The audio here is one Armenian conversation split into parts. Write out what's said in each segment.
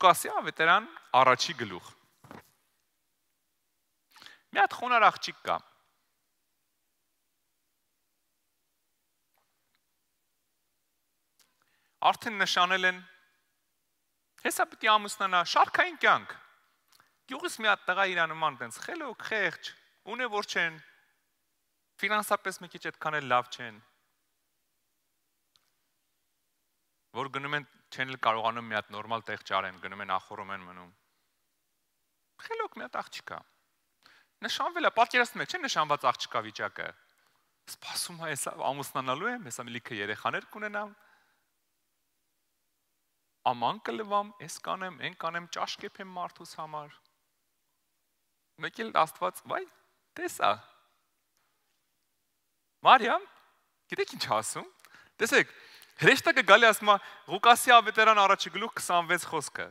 Ղուկասի ավետարան առաջի գլուխ։ Մի հատ խոնար աղջիկ կա։ Արդեն նշանել են Հեսա պիտի ամուսնանա, շարքային կյանք։ Գյուղից մի հատ տղա իր նման տենց խելոք, խեղճ, ունե որ չեն ֆինանսապես մի քիչ այդքան էլ լավ չեն։ Որ գնում են չեն էլ կարողանում մի հատ նորմալ տեղ ճարեն, գնում են ախորում են մնում։ Խելոք մի հատ աղջիկա։ Նշանվել է, պատկերացնում եք, չէ՞ նշանված աղջիկա վիճակը։ Սպասում է, հեսա ամուսնանալու եմ, հեսա մի լիքը երեխաներ կունենամ։ Աման կլվամ, էս կանեմ, այն կանեմ, ճաշկեփ եմ մարդուս համար։ Մեկ էլ Աստված, վայ, տեսա։ Մարիամ, գիտեք ինչ ասում։ Տեսեք, Հրեշտը կգալի ասում է Ղուկասի ավետարան առաջի գլուխ 26 խոսքը։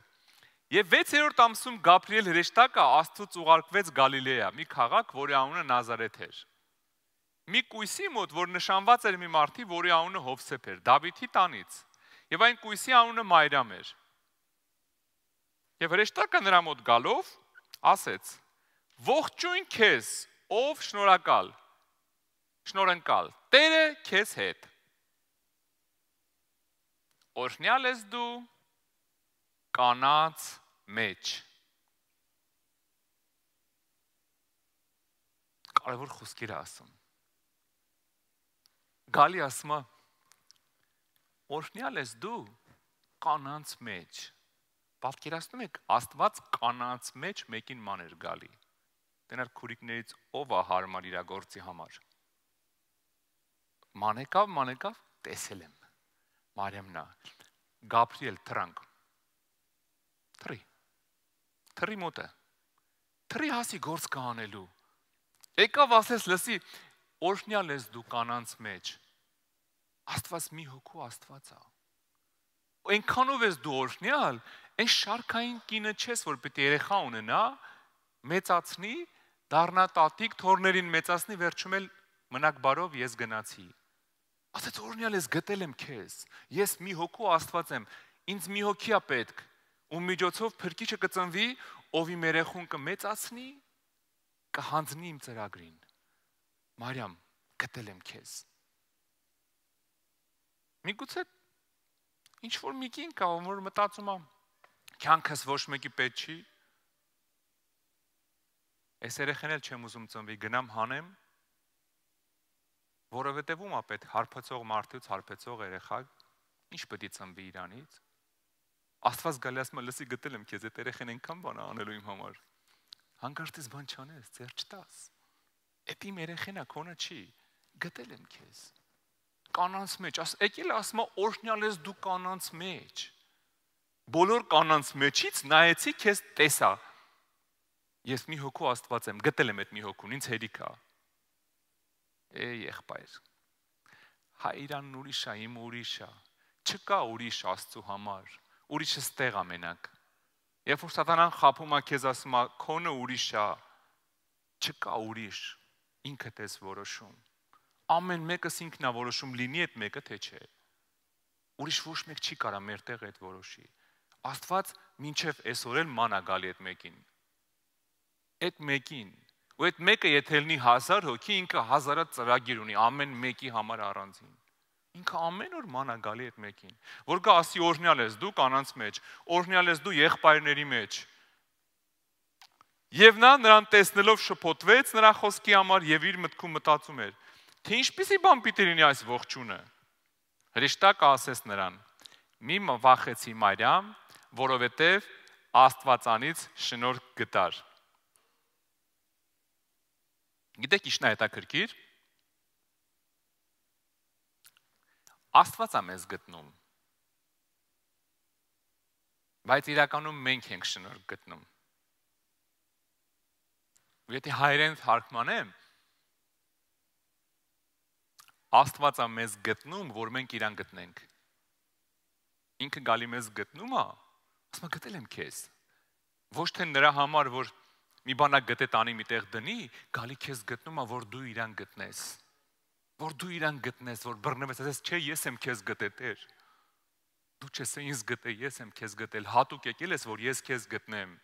Եվ 6-րդ ամսում Գաբրիել հրեշտակը Աստծոց ուղարկվեց Գալիլեա, մի քաղաք, որի անունը Նազարեթ էր։ Մի կույսի մոտ, որ նշանված էր մի մարդի, որի անունը Հովսեփ էր, Դավիթի տանից։ Եվ այն կույսի անունը Մայրամ էր։ Եվ հրեշտակը նրա մոտ գալով ասեց. Ողջույն քեզ, ով շնորհակալ։ Շնորհնկալ։ Տերը քեզ հետ օրհնյալ ես դու կանաց մեջ կարևոր խոսքեր ասում գալի ասում օրհնյալ ես դու կանանց մեջ պատկերացնում եք աստված կանանց մեջ մեկին մաներ գալի դենար քուրիկներից ով է հարմար իր գործի համար մանեկավ մանեկավ տեսել եմ Մարիամնա Գաբրիել տրանք Թրի Թրի մոտը Թրի հասի գործ կանելու Եկավ ասես լսի օրհնյալ ես դու կանանց մեջ Աստված մի հոգու Աստված է Այնքանով ես դու օրհնյալ այն շարքային կինը չես որ պետք է երեխա ունենա մեծացնի դառնա տատիկ թորներին մեծացնի վերջում էլ մնակ բարով ես գնացի Ասաց օրնյալ ես գտել եմ քեզ։ Ես մի հոգու Աստված եմ։ Ինձ մի հոգի է պետք, ու միջոցով փրկիչը կծնվի, ով իմ երախուն կմեծացնի, կհանձնի իմ ծրագրին։ Մարիամ, գտել եմ քեզ։ Միգուցե ինչ որ մի կին կա, որ մտածում է, կյանքս ոչ մեկի պետք չի։ Այս երեխեն էլ չեմ ուզում ծնվի, գնամ հանեմ, որովհետև ում է պետք հարբեցող մարդուց հարբեցող երեխա, ինչ պետք է ծնվի իրանից։ Աստված գալիս մը լսի գտել եմ քեզ այդ երեխեն այնքան բան անելու իմ համար։ Հանկարծից բան չանես, ծեր չտաս։ Այդ իմ երեխենա կոնա չի, գտել եմ քեզ։ Կանանց մեջ, աս եկել ասում օրհնյալ ես դու կանանց մեջ։ Բոլոր կանանց մեջից նայեցի քեզ տեսա։ Ես մի հոգու Աստված եմ, գտել եմ այդ մի հոգուն, ինձ հերիքա է եղբայր։ Հայրան ուրիշա, իմ ուրիշա։ Չկա ուրիշ Աստծո համար։ Ուրիշը ստեղ ամենակ։ Երբ որ սատանան խափում է քեզ ասում է քոնը ուրիշա, չկա ուրիշ։ Ինքդ ես որոշում։ Ամեն մեկս ինքնա որոշում լինի այդ մեկը թե չէ։ Ուրիշ ոչ մեկ չի կարա մեր տեղ այդ որոշի։ Աստված մինչև այսօր էլ մանա գալի այդ մեկին։ Այդ մեկին, ու այդ մեկը եթե լինի 1000 հոգի, ինքը 1000-ը ծրագիր ունի ամեն մեկի համար առանձին։ Ինքը ամեն օր մանա գալի այդ մեկին, որ գա ասի օրհնյալ ես դու կանանց մեջ, օրհնյալ ես դու եղբայրների մեջ։ Եվ նա նրան տեսնելով շփոթվեց նրա խոսքի համար եւ իր մտքում մտածում էր, թե ինչպիսի բան պիտի լինի այս ողջունը։ Հրեշտակը ասես նրան. Մի վախեցի Մարիամ, որովհետև Աստվածանից շնորհ գտար։ Գիտեք ինչն է հետաքրքիր։ Աստված է մեզ գտնում։ Բայց իրականում մենք ենք շնորհ գտնում։ Եթե հայերեն թարգմանեմ, Աստված է մեզ գտնում, որ մենք իրան գտնենք։ Ինքը գալի մեզ գտնում է, ասում է գտել եմ քեզ։ Ոչ թե նրա համար, որ մի բանակ գտե տանի միտեղ դնի, գալի քեզ գտնում է, որ դու իրան գտնես։ Որ դու իրան գտնես, որ բռնվես, ասես, չէ, ես եմ քեզ գտե Տեր։ Դու չես ինձ գտե, ես եմ քեզ գտել։ Հատուկ եկել ես, որ ես քեզ գտնեմ։